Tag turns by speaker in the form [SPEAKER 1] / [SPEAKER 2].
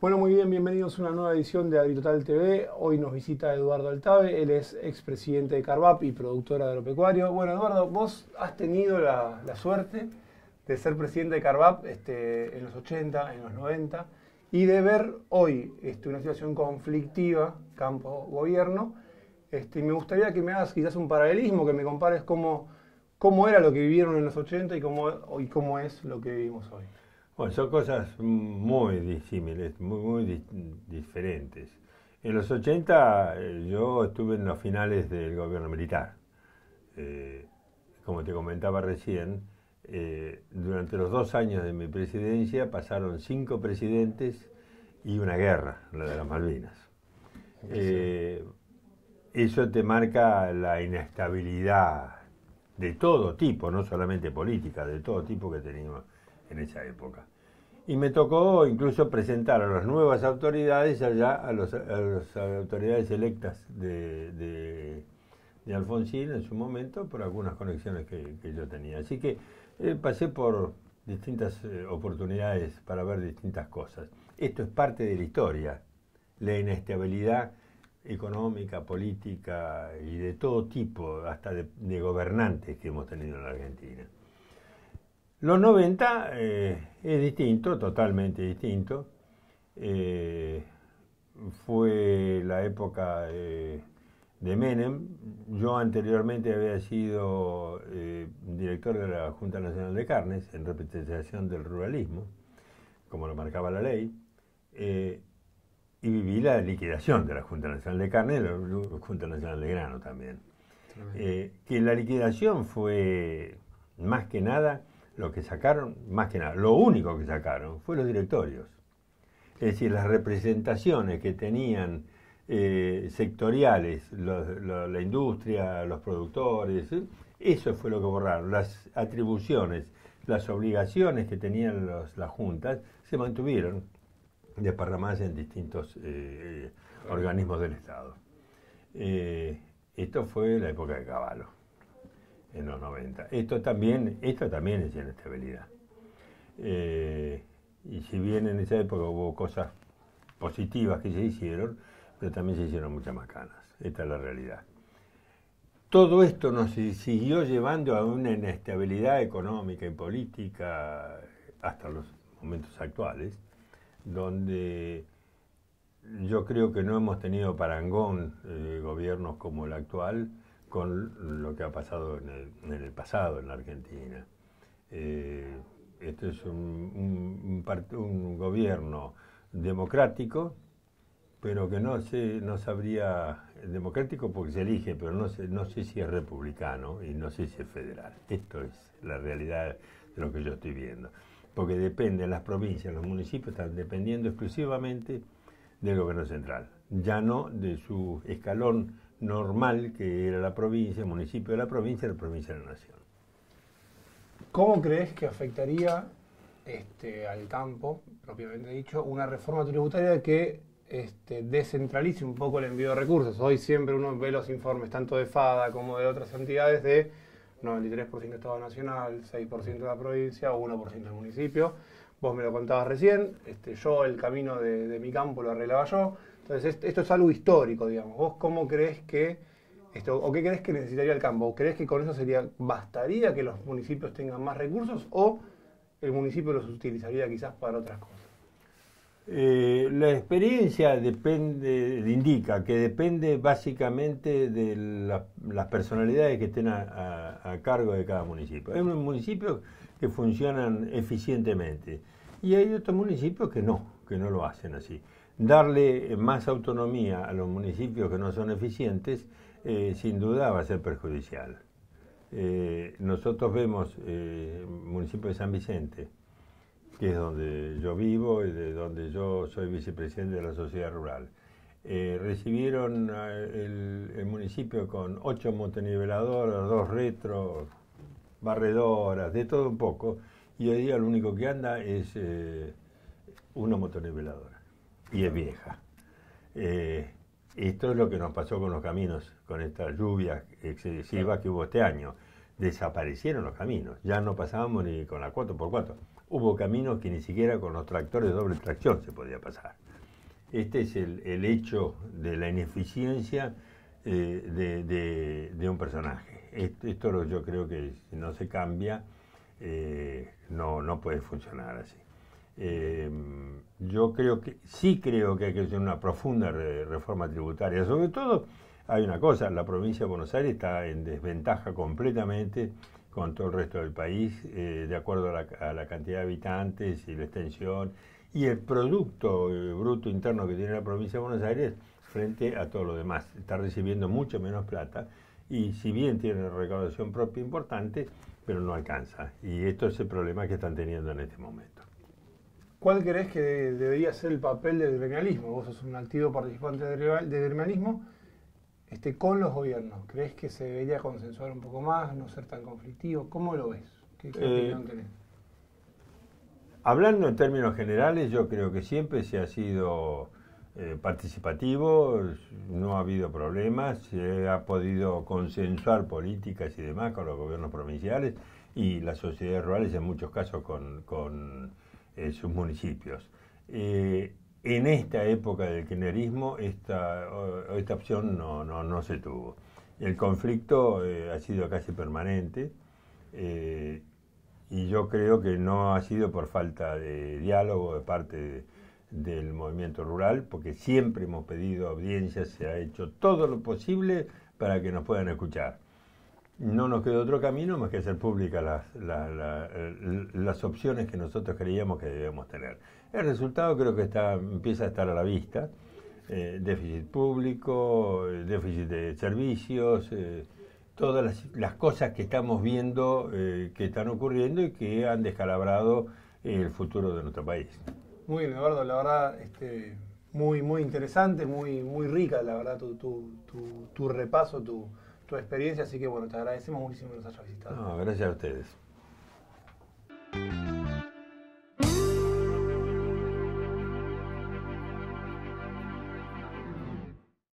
[SPEAKER 1] Bueno, muy bien, bienvenidos a una nueva edición de AgriTotal TV. Hoy nos visita Eduardo Altave, él es expresidente de Carvap y productor agropecuario. Bueno, Eduardo, vos has tenido la, suerte de ser presidente de Carvap este, en los 80, en los 90, y de ver hoy este, una situación conflictiva, campo-gobierno. Este, me gustaría que me hagas quizás un paralelismo, que me compares cómo, cómo era lo que vivieron en los 80 y cómo, y cómo es lo que vivimos hoy.
[SPEAKER 2] Bueno, son cosas muy disímiles, muy, diferentes. En los 80 eh, yo estuve en los finales del gobierno militar. Eh, como te comentaba recién, eh, durante los dos años de mi presidencia pasaron cinco presidentes y una guerra, la de las Malvinas. eso te marca la inestabilidad de todo tipo, no solamente política, de todo tipo que teníamos en esa época. Y me tocó incluso presentar a las nuevas autoridades allá, a, las autoridades electas de, Alfonsín en su momento, por algunas conexiones que, yo tenía. Así que eh, pasé por distintas eh, oportunidades para ver distintas cosas. Esto es parte de la historia, la inestabilidad económica, política y de todo tipo, hasta de gobernantes que hemos tenido en la Argentina. Los 90 eh, es distinto, totalmente distinto. Eh, fue la época eh, de Menem. Yo anteriormente había sido director de la Junta Nacional de Carnes en representación del ruralismo, como lo marcaba la ley, y viví la liquidación de la Junta Nacional de Carnes y la Junta Nacional de Grano también. que la liquidación fue más que nada lo que sacaron, más que nada, lo único que sacaron fue los directorios. Es decir, las representaciones que tenían eh, sectoriales, la industria, los productores, eso fue lo que borraron. Las atribuciones, las obligaciones que tenían las juntas se mantuvieron desparramadas en distintos eh, eh, organismos del Estado. esto fue la época de Caballo en los 90. Esto también, esto también es inestabilidad. Eh, y si bien en esa época hubo cosas positivas que se hicieron, pero también se hicieron muchas más canas. Esta es la realidad. Todo esto nos siguió llevando a una inestabilidad económica y política hasta los momentos actuales, donde yo creo que no hemos tenido parangón eh, gobiernos como el actual, con lo que ha pasado en el, pasado en la Argentina. Eh, esto es un, gobierno democrático, pero que no sé, no sabría, democrático porque se elige, pero no sé, no sé si es republicano y no sé si es federal. Esto es la realidad de lo que yo estoy viendo. Porque depende las provincias, los municipios están dependiendo exclusivamente del gobierno central, ya no de su escalón normal que era la provincia, el municipio de la provincia, la provincia de la nación.
[SPEAKER 1] ¿Cómo crees que afectaría este, al campo, propiamente dicho, una reforma tributaria que este, descentralice un poco el envío de recursos? Hoy siempre uno ve los informes, tanto de FADA como de otras entidades, de 93% Estado Nacional, 6% de la provincia o 1% del municipio. Vos me lo contabas recién, este, yo el camino de, mi campo lo arreglaba yo. Entonces, esto es algo histórico, digamos. ¿Vos cómo crees que esto, o qué crees que necesitaría el campo? ¿Crees que con eso sería, bastaría que los municipios tengan más recursos o el municipio los utilizaría quizás para otras cosas?
[SPEAKER 2] Eh, la experiencia depende, indica que depende básicamente de las personalidades que estén a, a, cargo de cada municipio. Hay municipios que funcionan eficientemente y hay otros municipios que no, que no lo hacen así. Darle eh, más autonomía a los municipios que no son eficientes, eh, sin duda va a ser perjudicial. Eh, nosotros vemos el municipio de San Vicente, que es donde yo vivo y de donde yo soy vicepresidente de la sociedad rural. recibieron el, municipio con ocho motoniveladoras, dos retro, barredoras, de todo un poco, y hoy día lo único que anda es eh, una motoniveladora y es vieja. Eh, esto es lo que nos pasó con los caminos, con esta lluvia excesiva que hubo este año. Desaparecieron los caminos, ya no pasábamos ni con la 4x4. Hubo caminos que ni siquiera con los tractores de doble tracción se podía pasar. Este es el, hecho de la ineficiencia eh, de, un personaje. Esto, yo creo que no se cambia, no, no puede funcionar así. Em, yo creo que sí creo que hay que hacer una profunda reforma tributaria. Sobre todo, hay una cosa, la provincia de Buenos Aires está en desventaja completamente con todo el resto del país, eh, de acuerdo a la, cantidad de habitantes y la extensión, y el producto eh, bruto interno que tiene la provincia de Buenos Aires frente a todo lo demás. Está recibiendo mucho menos plata y si bien tiene una recaudación propia importante, pero no alcanza. Y esto es el problema que están teniendo en este momento.
[SPEAKER 1] ¿Cuál crees que debería ser el papel del gremialismo? Vos sos un activo participante del gremialismo este, con los gobiernos. ¿Crees que se debería consensuar un poco más, no ser tan conflictivo? ¿Cómo lo ves? ¿Qué, eh, opinión
[SPEAKER 2] tenés? Hablando en términos generales, yo creo que siempre se ha sido eh, participativo, no ha habido problemas, se ha podido consensuar políticas y demás con los gobiernos provinciales y las sociedades rurales en muchos casos con, eh, sus municipios. Eh, en esta época del kirchnerismo esta, esta opción no se tuvo. El conflicto ha sido casi permanente y yo creo que no ha sido por falta de diálogo de parte de del movimiento rural, porque siempre hemos pedido audiencias, se ha hecho todo lo posible para que nos puedan escuchar. No nos queda otro camino más que hacer públicas las, eh, opciones que nosotros creíamos que debíamos tener. El resultado creo que está, empieza a estar a la vista. Eh, déficit público, eh, déficit de servicios, todas las, cosas que estamos viendo que están ocurriendo y que han descalabrado el futuro de nuestro país.
[SPEAKER 1] Muy bien, Eduardo, la verdad, este, muy, muy interesante, muy, muy rica, la verdad, tu, tu, tu, repaso, tu, experiencia. Así que, bueno, te agradecemos muchísimo que nos hayas visitado.
[SPEAKER 2] gracias a ustedes.